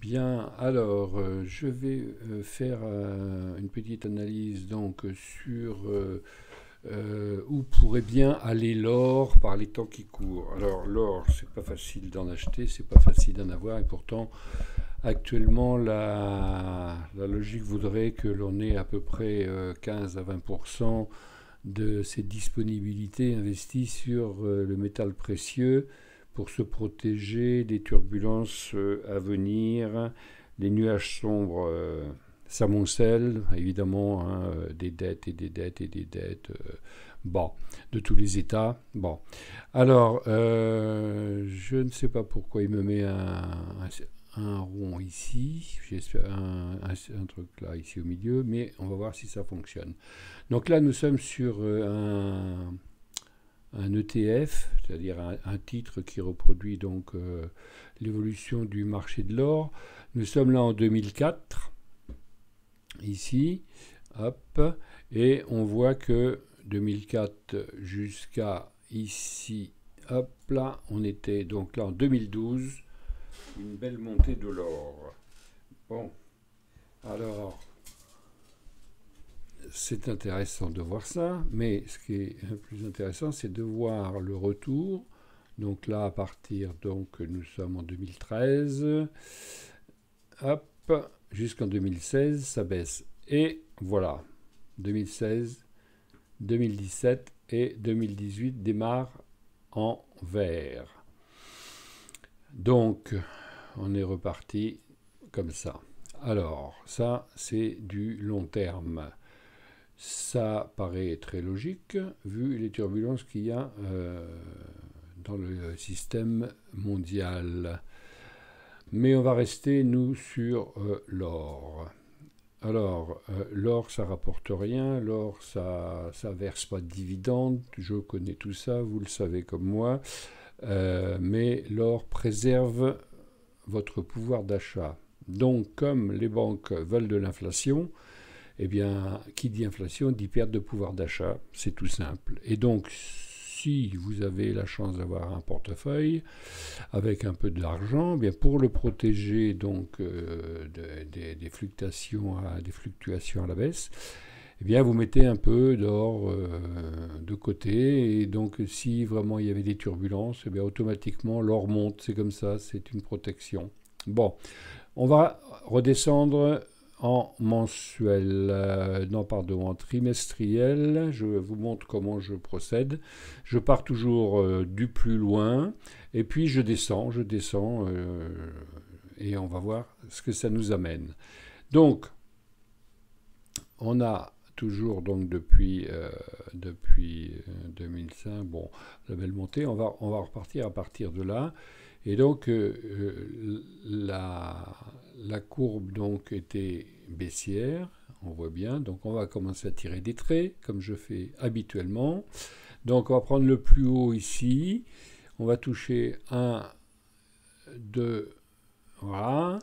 Bien, alors euh, je vais euh, faire euh, une petite analyse donc sur où pourrait bien aller l'or par les temps qui courent. Alors l'or, c'est pas facile d'en acheter, c'est pas facile d'en avoir, et pourtant actuellement la, la logique voudrait que l'on ait à peu près 15 à 20 de ses disponibilités investies sur le métal précieux pour se protéger des turbulences euh, à venir. Les nuages sombres euh, s'amoncellent, évidemment, hein, euh, des dettes et des dettes et des dettes. Bon, de tous les États. Bon. Alors, je ne sais pas pourquoi il me met un, rond ici, un, un, truc là, ici au milieu, mais on va voir si ça fonctionne. Donc là, nous sommes sur un un ETF, c'est-à-dire un, titre qui reproduit donc euh, l'évolution du marché de l'or. Nous sommes là en 2004, ici, hop, et on voit que 2004 jusqu'à ici, hop là, on était donc là en 2012, une belle montée de l'or. Bon, alors c'est intéressant de voir ça, mais ce qui est plus intéressant, c'est de voir le retour. Donc là, à partir, donc nous sommes en 2013, hop, jusqu'en 2016, ça baisse. Et voilà, 2016, 2017 et 2018 démarrent en vert. Donc, on est reparti comme ça. Alors, ça, c'est du long terme. Ça paraît très logique vu les turbulences qu'il y a euh, dans le système mondial. Mais on va rester, nous, sur euh, l'or. Alors, euh, l'or, ça rapporte rien, l'or, ça ne verse pas de dividendes, je connais tout ça, vous le savez comme moi, mais l'or préserve votre pouvoir d'achat. Donc, comme les banques veulent de l'inflation, eh bien, qui dit inflation dit perte de pouvoir d'achat, c'est tout simple. Et donc, si vous avez la chance d'avoir un portefeuille avec un peu d'argent, eh bien pour le protéger donc euh, des, fluctuations à, des fluctuations à la baisse, eh bien, vous mettez un peu d'or euh, de côté. Et donc, si vraiment il y avait des turbulences, eh bien, automatiquement, l'or monte. C'est comme ça, c'est une protection. Bon, on va redescendre en mensuel, euh, non pardon, en trimestriel. Je vous montre comment je procède. Je pars toujours euh, du plus loin et puis je descends, je descends euh, et on va voir ce que ça nous amène. Donc, on a toujours donc depuis, depuis 2005, bon, la belle montée, on va, on va repartir à partir de là. Et donc, euh, euh, la, courbe donc était baissière, on voit bien. Donc, on va commencer à tirer des traits, comme je fais habituellement. Donc, on va prendre le plus haut ici. On va toucher 1, 2, voilà.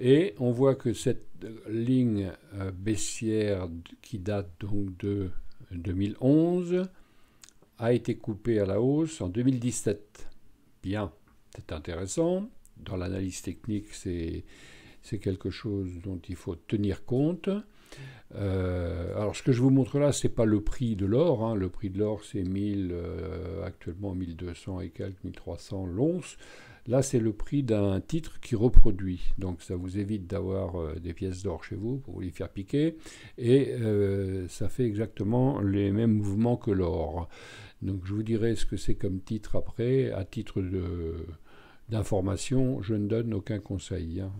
Et on voit que cette ligne euh, baissière qui date donc de 2011 a été coupée à la hausse en 2017. Bien c'est intéressant. Dans l'analyse technique, c'est quelque chose dont il faut tenir compte. Euh, alors ce que je vous montre là, c'est pas le prix de l'or. Hein. Le prix de l'or, c'est 1000, euh, actuellement 1200 et quelques, 1300 l'once. Là, c'est le prix d'un titre qui reproduit. Donc ça vous évite d'avoir euh, des pièces d'or chez vous pour vous les faire piquer. Et ça fait exactement les mêmes mouvements que l'or. Donc je vous dirai ce que c'est comme titre après, à titre de d'informations, je ne donne aucun conseil. Hein.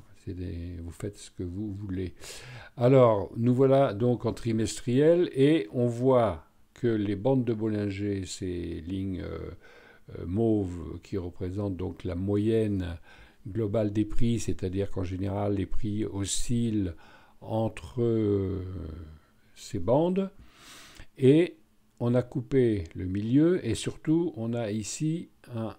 vous faites ce que vous voulez. Alors, nous voilà donc en trimestriel et on voit que les bandes de Bollinger, ces lignes euh, euh, mauves qui représentent donc la moyenne globale des prix, c'est-à-dire qu'en général les prix oscillent entre euh, ces bandes, et on a coupé le milieu et surtout on a ici un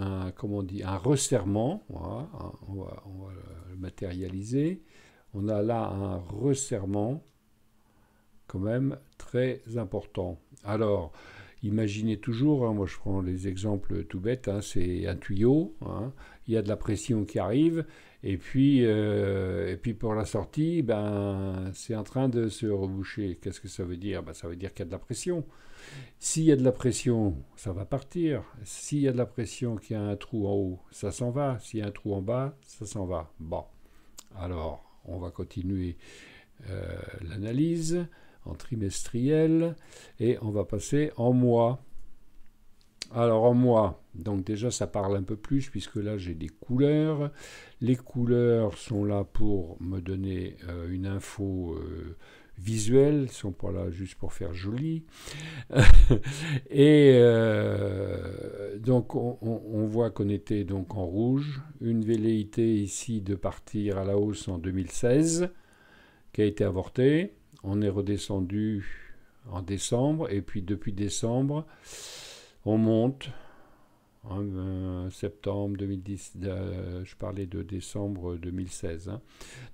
un, comment on un resserrement. on, va, le matérialiser. On a là un resserrement quand même très important. Alors, imaginez toujours, hein, moi je prends les exemples tout bêtes, hein, c'est un tuyau, hein, il y a de la pression qui arrive, et puis, euh, et puis pour la sortie, ben, c'est en train de se reboucher. Qu'est-ce que ça veut dire ben, Ça veut dire qu'il y a de la pression. S'il y a de la pression, ça va partir. S'il y a de la pression, qu'il y a un trou en haut, ça s'en va. S'il y a un trou en bas, ça s'en va. Bon, alors on va continuer euh, l'analyse en trimestriel et on va passer en mois. Alors en mois, donc déjà ça parle un peu plus puisque là j'ai des couleurs. Les couleurs sont là pour me donner euh, une info. Euh, visuels, sont pas là juste pour faire joli. et euh, donc on, on voit qu'on était donc en rouge, une velléité ici de partir à la hausse en 2016 qui a été avortée. On est redescendu en décembre et puis depuis décembre on monte en hein, euh, septembre 2010, euh, je parlais de décembre 2016. Hein.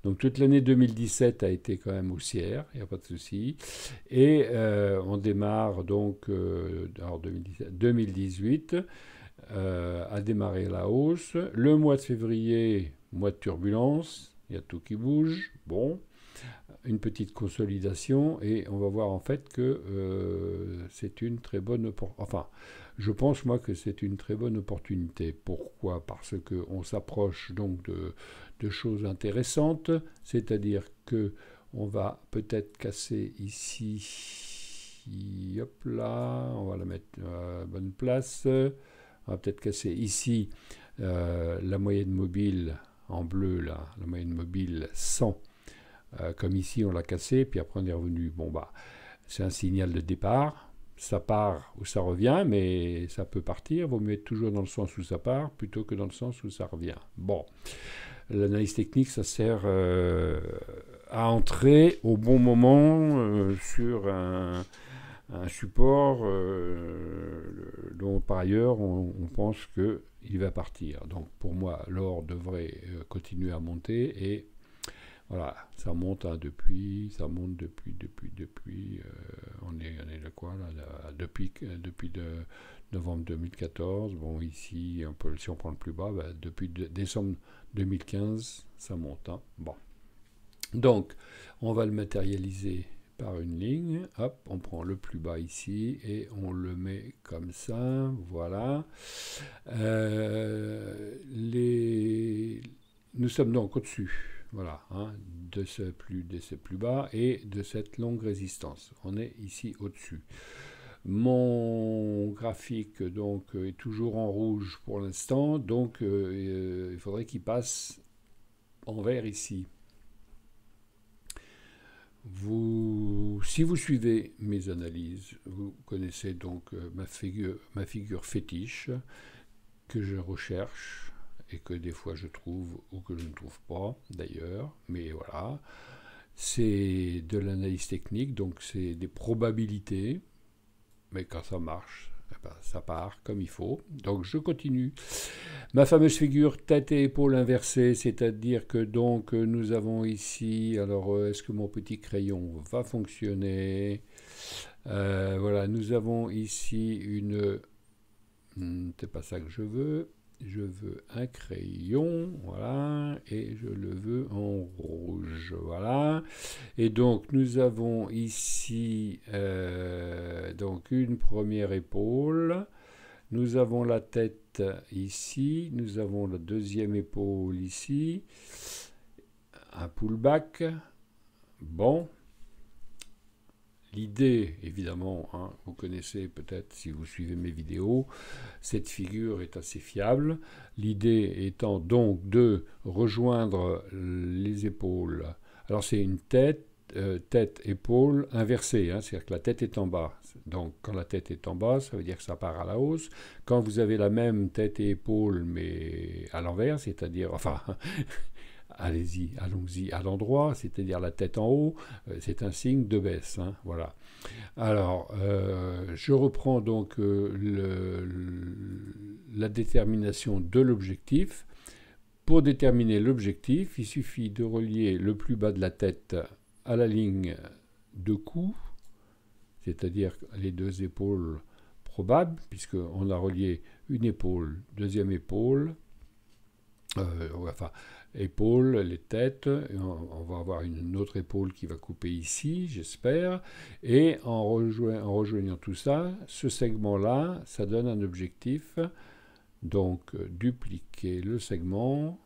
Donc toute l'année 2017 a été quand même haussière, il n'y a pas de souci. Et euh, on démarre donc, 2018 a démarré la hausse. Le mois de février, mois de turbulence, il y a tout qui bouge. Bon, une petite consolidation et on va voir en fait que c'est une très bonne... Enfin, je pense, moi, que c'est une très bonne opportunité. Pourquoi Parce qu'on s'approche donc de, choses intéressantes, c'est-à-dire que on va peut-être casser ici, hop là, on va la mettre à la bonne place, on va peut-être casser ici euh, la moyenne mobile en bleu, là, la moyenne mobile 100, euh, comme ici on l'a cassé, puis après on est revenu, bon bah, c'est un signal de départ, ça part ou ça revient, mais ça peut partir. Vaut mieux être toujours dans le sens où ça part plutôt que dans le sens où ça revient. Bon, l'analyse technique, ça sert euh, à entrer au bon moment euh, sur un, support euh, dont par ailleurs on, on pense qu'il va partir. Donc pour moi, l'or devrait continuer à monter et voilà, ça monte hein, depuis, ça monte depuis, depuis, depuis, euh, on, est, on là quoi là, Depuis, de, novembre 2014, bon ici, si on prend le plus bas, ben, depuis décembre 2015, ça monte. Hein, bon. Donc, on va le matérialiser par une ligne, hop, on prend le plus bas ici et on le met comme ça, voilà. Euh, nous sommes donc au-dessus voilà, hein, de, ce plus, de ce plus bas et de cette longue résistance. On est ici au-dessus. Mon graphique donc est toujours en rouge pour l'instant, donc euh, euh, il faudrait qu'il passe en vert ici. si vous suivez mes analyses, vous connaissez donc euh, ma figure fétiche que je recherche et que des fois je trouve ou que je ne trouve pas d'ailleurs, mais voilà. C'est de l'analyse technique, donc c'est des probabilités, mais quand ça marche, eh ben, ça part comme il faut. Donc je continue. Ma fameuse figure tête et épaule inversée, c'est-à-dire que donc euh, nous avons ici, alors euh, est-ce que mon petit crayon va fonctionner euh, Voilà, nous avons ici une... Hmm, c'est pas ça que je veux je veux un crayon, voilà, et je le veux en rouge, voilà. Et donc nous avons ici euh, donc une première épaule, nous avons la tête ici, nous avons la deuxième épaule ici, un pullback, bon, L'idée, évidemment, hein, vous connaissez peut-être si vous suivez mes vidéos, cette figure est assez fiable. L'idée étant donc de rejoindre les épaules. Alors c'est une tête, euh, tête, épaule inversée, hein, c'est-à-dire que la tête est en bas. Donc quand la tête est en bas, ça veut dire que ça part à la hausse. Quand vous avez la même tête et épaule mais à l'envers, c'est-à-dire, enfin, allez-y, allons-y à l'endroit, c'est-à-dire la tête en haut, euh, c'est un signe de baisse. Hein, voilà. Alors, euh, je reprends donc euh, la détermination de l'objectif. Pour déterminer l'objectif, il suffit de relier le plus bas de la tête à la ligne de cou, c'est-à-dire les deux épaules probables, puisqu'on a relié une épaule, deuxième épaule, euh, enfin, épaules, les têtes. On, va avoir une autre épaule qui va couper ici, j'espère. Et en, rejoignant, tout ça, ce segment-là, ça donne un objectif. Donc, euh, dupliquer le segment.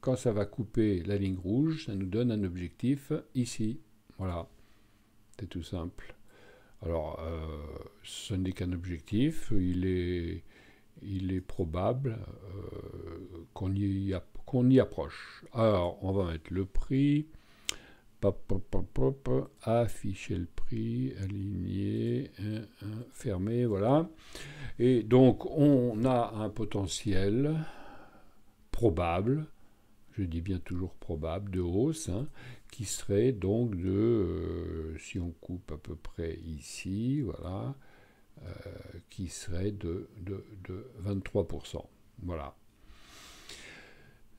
Quand ça va couper la ligne rouge, ça nous donne un objectif ici. Voilà, c'est tout simple. Alors, euh, ce n'est qu'un objectif. Il est il est probable euh, qu'on y, approche. Alors, on va mettre le prix. afficher le prix, aligner, fermer, voilà. Et donc, on a un potentiel probable, je dis bien toujours probable, de hausse, hein, qui serait donc de, euh, si on coupe à peu près ici, voilà, euh, qui serait de, 23%. Voilà.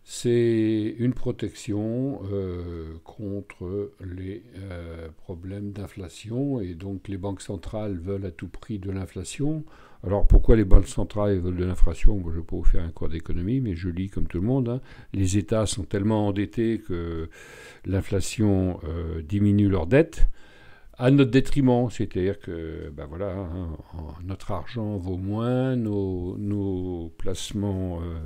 C'est une protection euh, contre les euh, problèmes d'inflation et donc les banques centrales veulent à tout prix de l'inflation. Alors pourquoi les banques centrales veulent de l'inflation je peux vous faire un cours d'économie, mais je lis comme tout le monde. Hein. Les États sont tellement endettés que l'inflation diminue leurs dettes à notre détriment. C'est-à-dire que ben voilà, hein, notre argent vaut moins, nos, placements euh,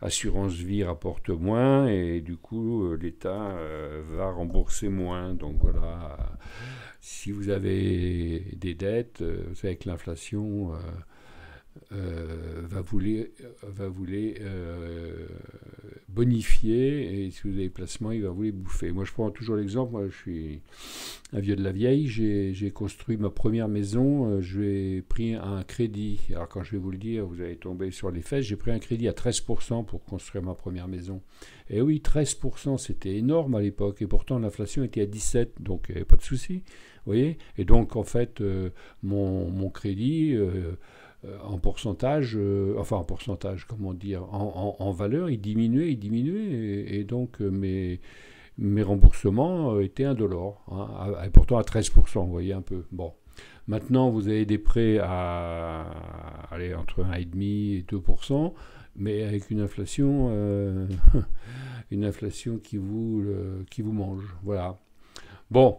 assurance vie rapportent moins, et du coup, euh, l'État euh, va rembourser moins. Donc voilà, si vous avez des dettes, vous savez que l'inflation... Euh, va vouloir, euh, va vouloir euh, bonifier et si vous avez placement, il va vouloir bouffer. Moi, je prends toujours l'exemple, moi, je suis un vieux de la vieille, j'ai construit ma première maison, j'ai pris un crédit. Alors, quand je vais vous le dire, vous allez tomber sur les fesses, j'ai pris un crédit à 13% pour construire ma première maison. Et oui, 13%, c'était énorme à l'époque, et pourtant l'inflation était à 17%, donc il n'y avait pas de souci. Vous voyez Et donc, en fait, mon, mon, crédit euh, en pourcentage, euh, enfin en pourcentage, comment dire, en, valeur, il diminuait, il diminuait, et, donc euh, mes, remboursements étaient indolores, et hein, pourtant à 13%, vous voyez un peu. Bon. Maintenant, vous avez des prêts à aller entre 1,5 et 2%, mais avec une inflation, une inflation qui, vous, qui vous mange. Voilà. Bon,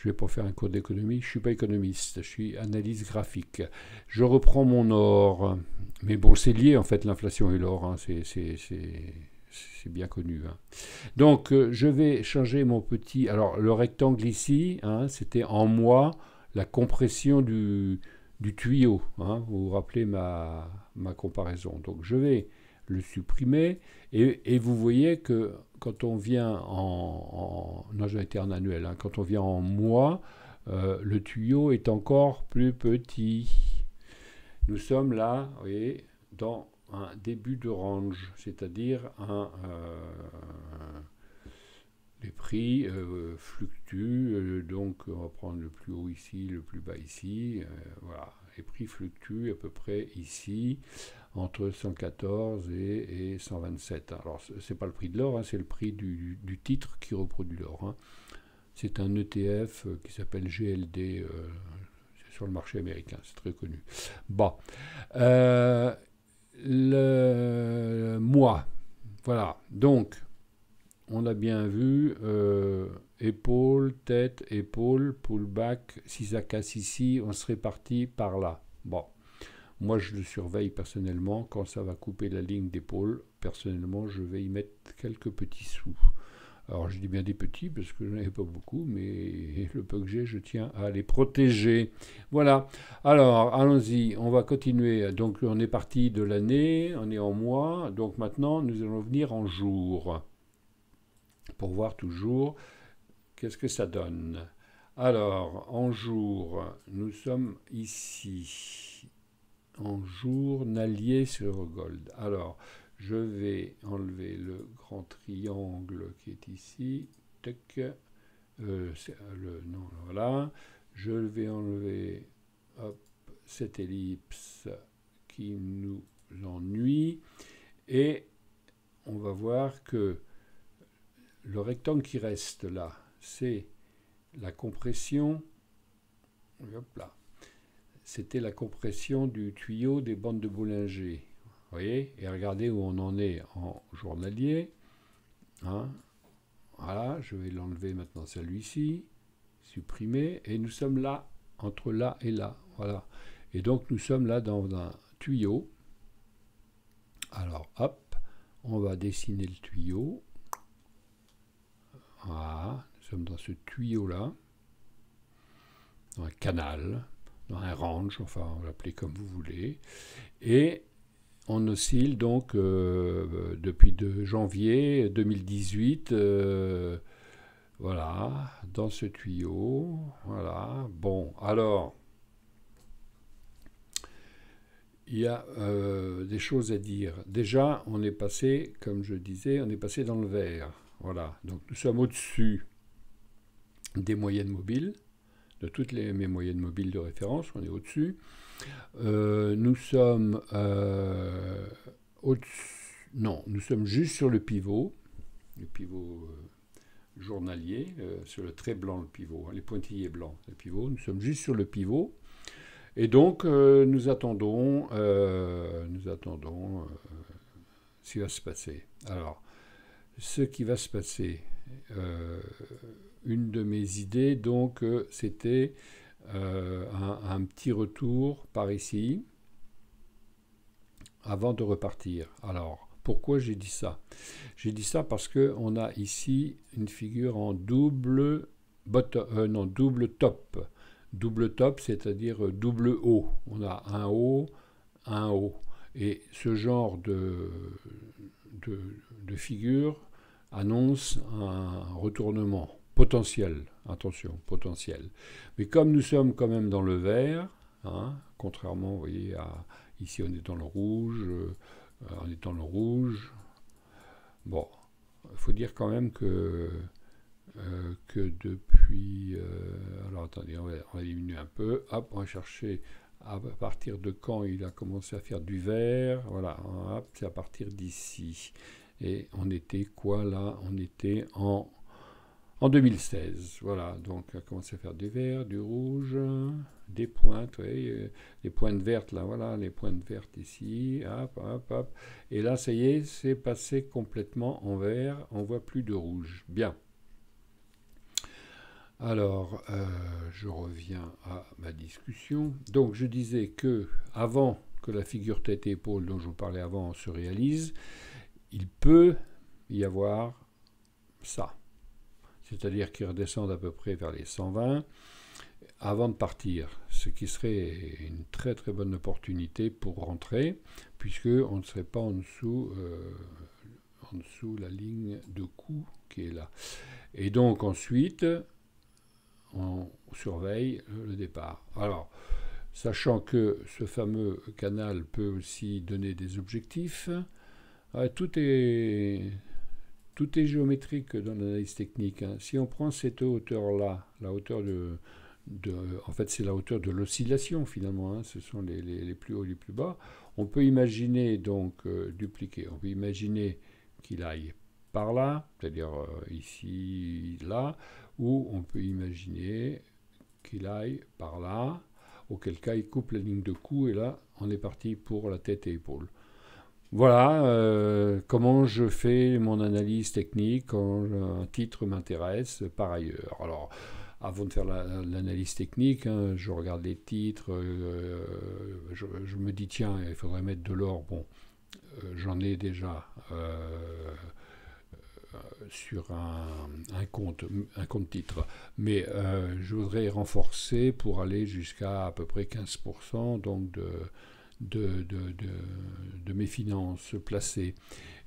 je ne vais pas faire un cours d'économie, je ne suis pas économiste, je suis analyse graphique. Je reprends mon or, mais bon, c'est lié en fait l'inflation et l'or, hein. c'est bien connu. Hein. Donc euh, je vais changer mon petit... Alors le rectangle ici, hein, c'était en moi la compression du, tuyau. vous vous rappelez ma, comparaison. Donc je vais le supprimer et vous voyez que quand on vient en, en, en annuel, hein. quand on vient en mois, euh, le tuyau est encore plus petit. Nous sommes là, vous voyez, dans un début de range, c'est-à-dire un, euh, les prix euh, fluctuent, donc on va prendre le plus haut ici, le plus bas ici, voilà les prix fluctuent à peu près ici entre 114 et, 127. Alors c'est pas le prix de l'or, hein, c'est le prix du, titre qui reproduit l'or. Hein. C'est un ETF euh, qui s'appelle GLD, euh, sur le marché américain, c'est très connu. Bon, euh, le mois, voilà, donc on a bien vu, épaules, euh, épaule, tête, épaule, pullback, si ça casse ici, on serait parti par là. Bon, moi je le surveille personnellement, quand ça va couper la ligne d'épaule, personnellement je vais y mettre quelques petits sous. Alors je dis bien des petits parce que je n'en ai pas beaucoup, mais le peu que j'ai, je tiens à les protéger. Voilà. Alors allons-y, on va continuer. Donc on est parti de l'année, on est en mois, donc maintenant nous allons venir en jour pour voir toujours qu'est-ce que ça donne. Alors, en jour, nous sommes ici, en jour, n'allier sur Gold. Alors, je vais enlever le grand triangle qui est ici. Tac. Euh, euh, le, non, voilà. Je vais enlever cette ellipse qui nous ennuie. Et on va voir que le rectangle qui reste là, c'est la compression. C'était la compression du tuyau des bandes de Boulanger. Vous voyez Et regardez où on en est en journalier. Hein. voilà, je vais l'enlever maintenant celui-ci, supprimer, et nous sommes là, entre là et là, voilà. Et donc nous sommes là dans un tuyau. Alors hop, on va dessiner le tuyau, nous sommes dans ce tuyau-là, dans un canal, dans un range, enfin, on l'appelez comme vous voulez. Et on oscille donc euh, depuis janvier 2018, euh, voilà, dans ce tuyau. Voilà, bon, alors, il y a euh, des choses à dire. Déjà, on est passé, comme je disais, on est passé dans le vert. Voilà, donc nous sommes au-dessus des moyennes mobiles, de toutes les, mes moyennes mobiles de référence, on est au-dessus. Euh, nous sommes euh, au-dessus, non, nous sommes juste sur le pivot, le pivot euh, journalier, sur le trait blanc, le pivot, hein, les pointillés blancs, le pivot, nous sommes juste sur le pivot. Et donc, nous attendons, nous attendons ce qui va se passer. Alors, ce qui va se passer. Euh, une de mes idées, donc, euh, c'était euh, un, petit retour par ici avant de repartir. Alors, pourquoi j'ai dit ça J'ai dit ça parce que on a ici une figure en double, bottom, non, double top. Double top, c'est-à-dire double haut. On a un haut, un haut. Et ce genre de, de figure annonce un retournement potentiel, attention, potentiel. Mais comme nous sommes quand même dans le vert, hein, contrairement, vous voyez, à, ici on est dans le rouge, euh, on est dans le rouge, bon, il faut dire quand même que, euh, que depuis, euh, alors attendez, on va, diminuer un peu, hop, on va chercher à partir de quand il a commencé à faire du vert, voilà, c'est à partir d'ici. Et on était quoi là On était en, 2016. Voilà, donc on a commencé à faire du vert, du rouge, des pointes, voyez, euh, les pointes vertes là, voilà, les pointes vertes ici, hop, hop, hop. Et là, ça y est, c'est passé complètement en vert, on voit plus de rouge. Bien. Alors, euh, je reviens à ma discussion. Donc, je disais que avant que la figure tête-épaule dont je vous parlais avant se réalise, il peut y avoir ça. C'est-à-dire qu'ils redescendent à peu près vers les 120 avant de partir, ce qui serait une très très bonne opportunité pour rentrer, puisque on ne serait pas en dessous, euh, en dessous la ligne de coup qui est là. Et donc ensuite, on surveille le départ. Alors, sachant que ce fameux canal peut aussi donner des objectifs, tout, est, géométrique dans l'analyse technique. Hein. Si on prend cette hauteur-là, la hauteur de, en fait, c'est la hauteur de l'oscillation finalement. Hein. Ce sont les, plus hauts, et les plus bas. On peut imaginer donc euh, dupliquer. On peut imaginer qu'il aille par là, c'est-à-dire euh, ici, là, ou on peut imaginer qu'il aille par là, auquel cas il coupe la ligne de cou et là on est parti pour la tête et épaule. Voilà euh, comment je fais mon analyse technique quand un titre m'intéresse par ailleurs. Alors, avant de faire l'analyse technique, hein, je regarde les titres, euh, je, me dis tiens, il faudrait mettre de l'or. Bon, euh, j'en ai déjà sur un, un, compte, un compte titre. Mais je voudrais renforcer pour aller jusqu'à à peu près 15%, donc de de, mes finances placées.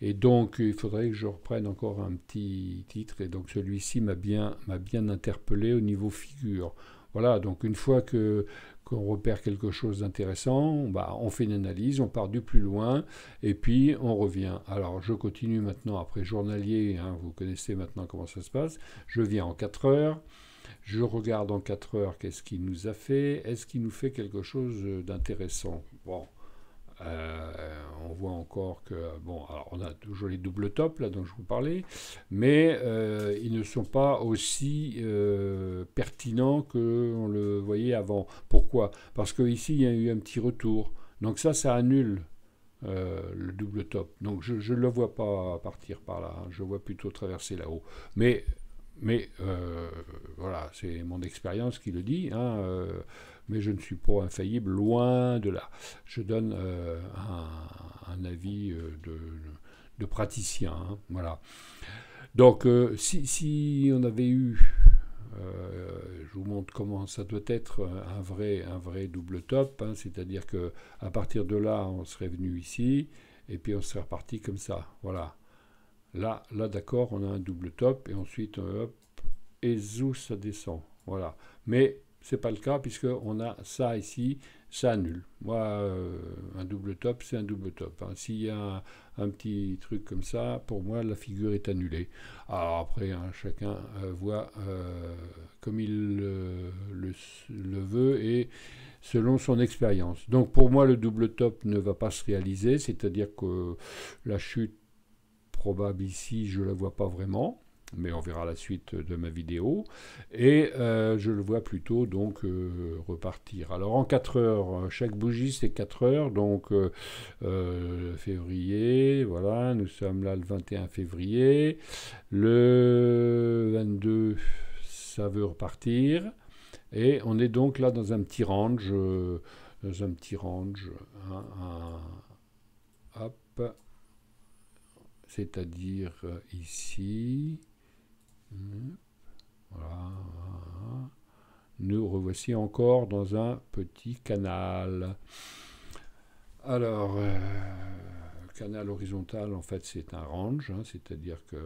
Et donc, il faudrait que je reprenne encore un petit titre. Et donc, celui-ci m'a bien, interpellé au niveau figure. Voilà, donc une fois que qu'on repère quelque chose d'intéressant, bah, on fait une analyse, on part du plus loin, et puis on revient. Alors je continue maintenant après journalier, hein, vous connaissez maintenant comment ça se passe, je viens en 4 heures, je regarde en 4 heures qu'est-ce qu'il nous a fait. Est-ce qu'il nous fait quelque chose euh, d'intéressant Bon. Euh, on voit encore que, bon, alors on a toujours les double tops, là, dont je vous parlais, mais euh, ils ne sont pas aussi pertinents pertinents qu'on le voyait avant. Pourquoi Parce qu'ici, il y a eu un petit retour. Donc ça, ça annule le double top. Donc je ne le vois pas partir par là, hein. je vois plutôt traverser là-haut. Mais mais euh, voilà, c'est mon expérience qui le dit. Hein, euh, mais je ne suis pas infaillible, loin de là. Je donne euh, un, avis de, praticien. Hein, voilà. Donc, si, on avait eu, je vous montre comment ça doit être un vrai, double top, hein, c'est-à-dire que à partir de là, on serait venu ici, et puis on serait reparti comme ça. Voilà. Là, là d'accord, on a un double top et ensuite, euh, hop, et zou, ça descend. Voilà. Mais c'est pas le cas puisque on a ça ici, ça annule. Moi, euh, un double top, c'est un double top. Hein. S'il y a un, petit truc comme ça, pour moi, la figure est annulée. Alors après, hein, chacun euh, voit comme il le, veut et selon son expérience. Donc pour moi, le double top ne va pas se réaliser, c'est-à-dire que la chute probable ici, je ne la vois pas vraiment mais on verra la suite de ma vidéo. Et euh, je le vois plutôt donc euh, repartir. Alors en 4 heures, hein, chaque bougie c'est 4 heures, donc euh, février, voilà, nous sommes là le 21 février. Le 22, ça veut repartir. Et on est donc là dans un petit range, dans un petit range. Hein, hop c'est-à-dire euh, ici. Hum, nous revoici encore dans un petit canal. Alors, euh, canal horizontal, en fait, c'est un range, hein, c'est-à-dire que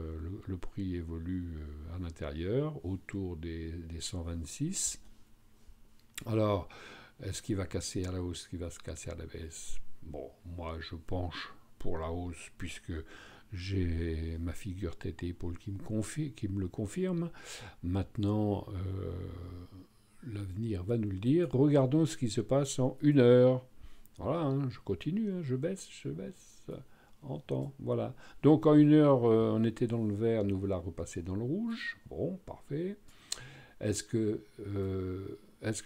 le, prix évolue euh, à l'intérieur, autour des, des 126. Alors, est-ce qu'il va casser à la hausse, est-ce qu'il va se casser à la baisse Bon, moi, je penche pour la hausse, puisque j'ai ma figure tête et épaule qui me, confie, qui me le confirme. Maintenant, euh, l'avenir va nous le dire. Regardons ce qui se passe en une heure. Voilà, hein, je continue, hein, je baisse, je baisse en temps. Voilà. Donc en une heure, euh, on était dans le vert, nous voilà repassés dans le rouge. Bon, parfait. Est-ce que euh,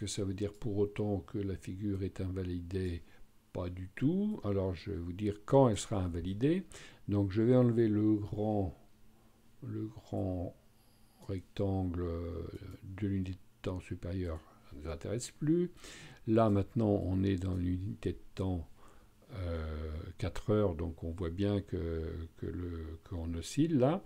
ça veut dire pour autant que la figure est invalidée pas du tout. Alors je vais vous dire quand elle sera invalidée. Donc je vais enlever le grand, le grand rectangle euh, de l'unité de temps supérieure. Ça ne nous intéresse plus. Là maintenant on est dans l'unité de temps 4 euh, heures, donc on voit bien que, que le qu'on oscille là.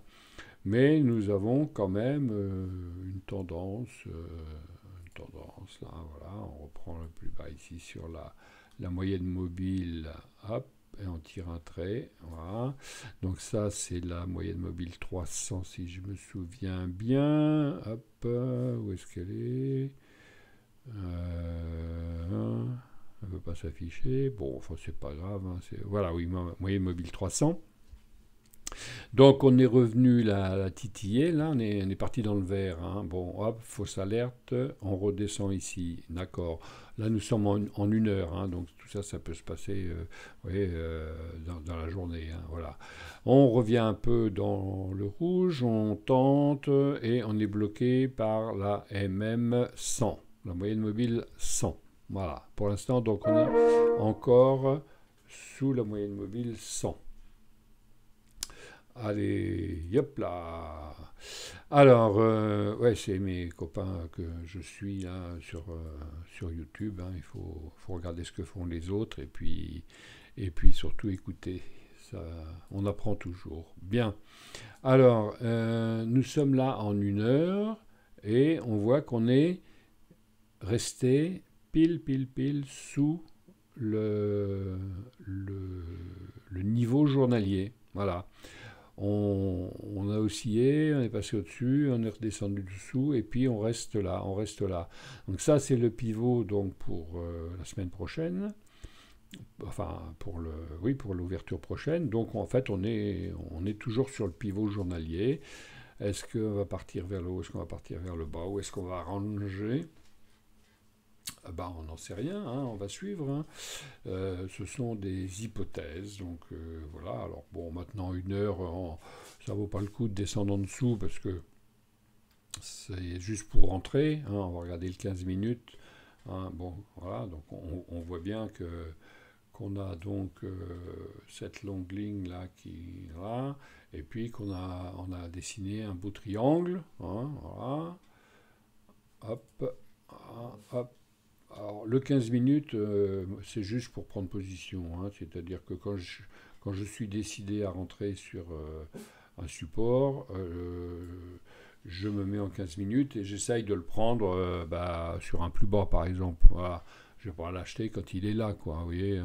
Mais nous avons quand même euh, une tendance, une tendance là, voilà, on reprend le plus bas ici sur la, la moyenne mobile, hop, et on tire un trait, voilà. Donc ça, c'est la moyenne mobile 300, si je me souviens bien. Hop, où est-ce qu'elle est, ne veut pas s'afficher. Bon, enfin, c'est pas grave. Hein, voilà, oui, moyenne mobile 300. Donc on est revenu la, la titiller, là on est, parti dans le vert. Hein. Bon, hop, fausse alerte, on redescend ici, d'accord. Là nous sommes en, une heure, hein, donc tout ça, ça peut se passer euh, euh, dans, la journée. Hein, voilà. On revient un peu dans le rouge, on tente et on est bloqué par la MM 100, la moyenne mobile 100. Voilà, pour l'instant, donc on est encore sous la moyenne mobile 100. Allez, yop là Alors, euh, ouais, c'est mes copains que je suis euh, sur, YouTube. Hein. Il faut, regarder ce que font les autres et puis, et puis surtout écouter. Ça, on apprend toujours. Bien. Alors, euh, nous sommes là en une heure et on voit qu'on est resté pile, pile, pile sous le niveau journalier. Voilà on, a oscillé, on est passé au-dessus, on est redescendu dessous, et puis on reste là, on reste là. Donc ça, c'est le pivot donc pour euh, la semaine prochaine, enfin pour le, oui, pour l'ouverture prochaine. Donc en fait, on est, on est toujours sur le pivot journalier. Est-ce qu'on va partir vers le haut, est-ce qu'on va partir vers le bas, ou est-ce qu'on va ranger ah bah, on n'en sait rien, hein, on va suivre. Hein. Euh, ce sont des hypothèses, donc euh, voilà. Alors bon, maintenant une heure, ça euh, ça vaut pas le coup de descendre en dessous parce que c'est juste pour rentrer. Hein, on va regarder le 15 minutes. bon, voilà. Donc on, voit bien que qu'on a donc cette longue ligne là qui et puis qu'on a on a dessiné un beau triangle. voilà. Hop, ah, hop. Alors, le 15 minutes, euh, c'est juste pour prendre position. Hein, C'est-à-dire que quand je, suis décidé à rentrer sur euh, un support, euh, je me mets en 15 minutes et j'essaye de le prendre bah, sur un plus bas, par exemple. Je vais pouvoir l'acheter quand il est là, quoi. Vous voyez,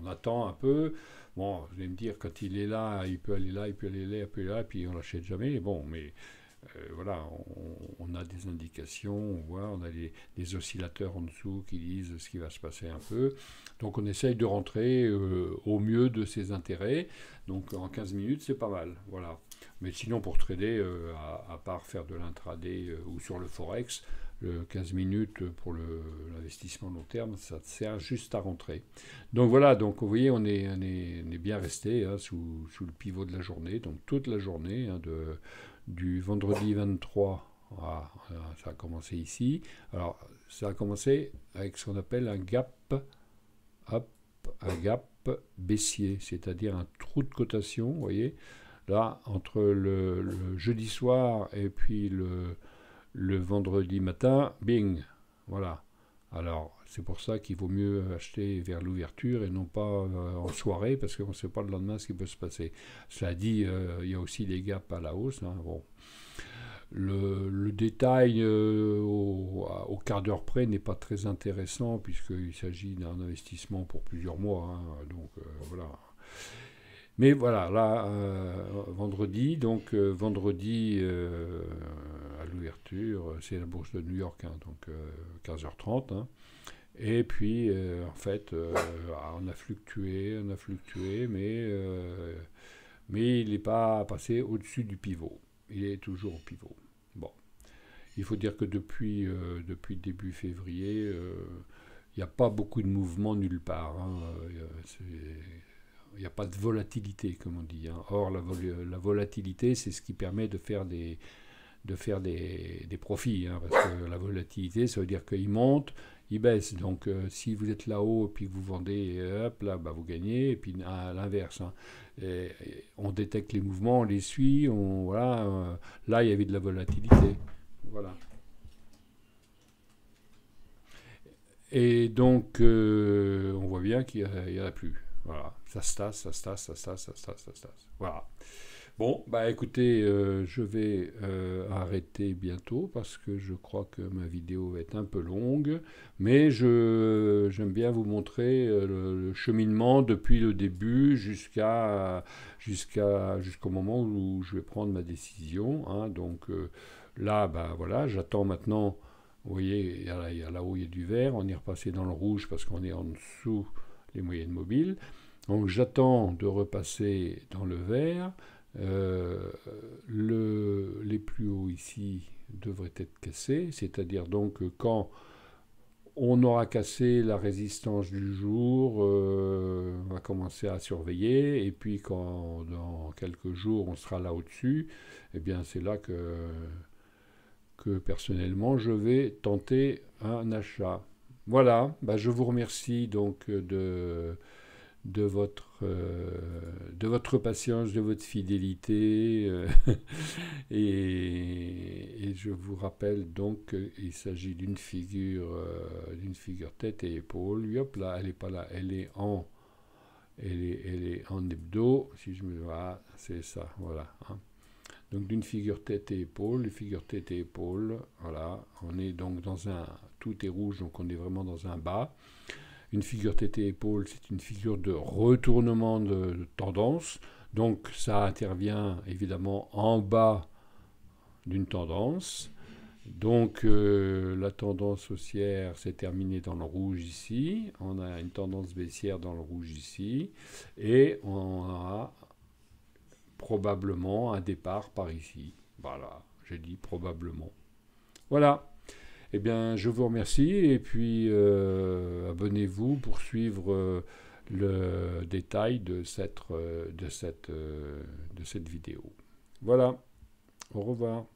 on, attend un peu. Bon, vous allez me dire, quand il est là, il peut aller là, il peut aller là, il peut aller là, puis on l'achète jamais. Bon, mais euh, voilà, on, a des indications, on voit, on a des oscillateurs en dessous qui disent ce qui va se passer un peu. Donc on essaye de rentrer euh, au mieux de ses intérêts. Donc en 15 minutes, c'est pas mal. Voilà. Mais sinon, pour trader, euh, à, part faire de l'intraday ou sur le Forex, le 15 minutes pour l'investissement long terme, ça sert juste à rentrer. Donc voilà, donc vous voyez, on est, est, bien resté hein, sous, le pivot de la journée, donc toute la journée hein, de du vendredi 23 euh, ça a commencé ici. Alors, ça a commencé avec ce qu'on appelle un gap, un gap baissier, c'est-à-dire un trou de cotation, vous voyez. Là, entre le, jeudi soir et puis le, le vendredi matin, bing, voilà. Alors, c'est pour ça qu'il vaut mieux acheter vers l'ouverture et non pas euh, en soirée, parce qu'on ne sait pas le lendemain ce qui peut se passer. Cela dit, euh, il y a aussi des gaps à la hausse. Hein, le, détail euh, au, quart d'heure près n'est pas très intéressant, puisqu'il s'agit d'un investissement pour plusieurs mois. Hein, donc, voilà. Mais voilà, là, euh, vendredi, donc euh, vendredi euh, à l'ouverture, c'est la bourse de New York, hein, donc 15h30. Hein. Et puis, en fait, ah, on a fluctué, on a fluctué, mais, mais il n'est pas passé au-dessus du pivot. Il est toujours au pivot. Bon. Il faut dire que depuis, depuis début février, il n'y a pas beaucoup de mouvement nulle part. Hein il n'y a pas de volatilité, comme on dit. Hein. Or, la, la volatilité, c'est ce qui permet de faire des, de faire des, profits, hein, parce que la volatilité, ça veut dire qu'il monte, il baisse. Donc, euh, si vous êtes là-haut, puis que vous vendez, euh, hop, là, bah, vous gagnez, et puis à, l'inverse. Hein. on détecte les mouvements, on les suit, on, voilà, euh, là, il y avait de la volatilité. Voilà. Et donc, on voit bien qu'il n'y en a plus. Voilà, ça se tasse, ça se tasse, ça se tasse, ça se tasse, ça se Voilà. Bon, bah écoutez, euh, je vais euh, arrêter bientôt parce que je crois que ma vidéo va être un peu longue, mais j'aime bien vous montrer euh, le, cheminement depuis le début jusqu'à jusqu'à jusqu'au moment où je vais prendre ma décision. Hein. donc là, bah voilà, j'attends maintenant. Vous voyez, là-haut il y a du vert, on est repassé dans le rouge parce qu'on est en dessous moyennes mobiles. Donc j'attends de repasser dans le vert. Euh, le, les plus hauts ici devraient être cassés, c'est-à-dire donc quand on aura cassé la résistance du jour, euh, on va commencer à surveiller, et puis quand dans quelques jours on sera là au-dessus, et eh bien c'est là que, que personnellement je vais tenter un achat. Voilà, bah, je vous remercie donc euh, de, votre, euh, de votre patience, de votre fidélité. Euh, et, je vous rappelle donc qu'il s'agit d'une figure, d'une figure tête et épaule. Hop là, elle n'est pas là, elle est en, elle est, en hebdo. Si je me vois, ah, c'est ça, voilà. Hein donc d'une figure tête et épaule, une figure tête et épaule, voilà, on est donc dans un, tout est rouge, donc on est vraiment dans un bas. Une figure tête et épaule, c'est une figure de retournement de, tendance, donc ça intervient évidemment en bas d'une tendance. Donc euh, la tendance haussière s'est terminée dans le rouge ici, on a une tendance baissière dans le rouge ici, et on a probablement un départ par ici. Voilà, j'ai dit probablement. Voilà. Eh bien, je vous remercie et puis euh, abonnez-vous pour suivre euh, le détail de cette, euh, de, de cette vidéo. Voilà. Au revoir.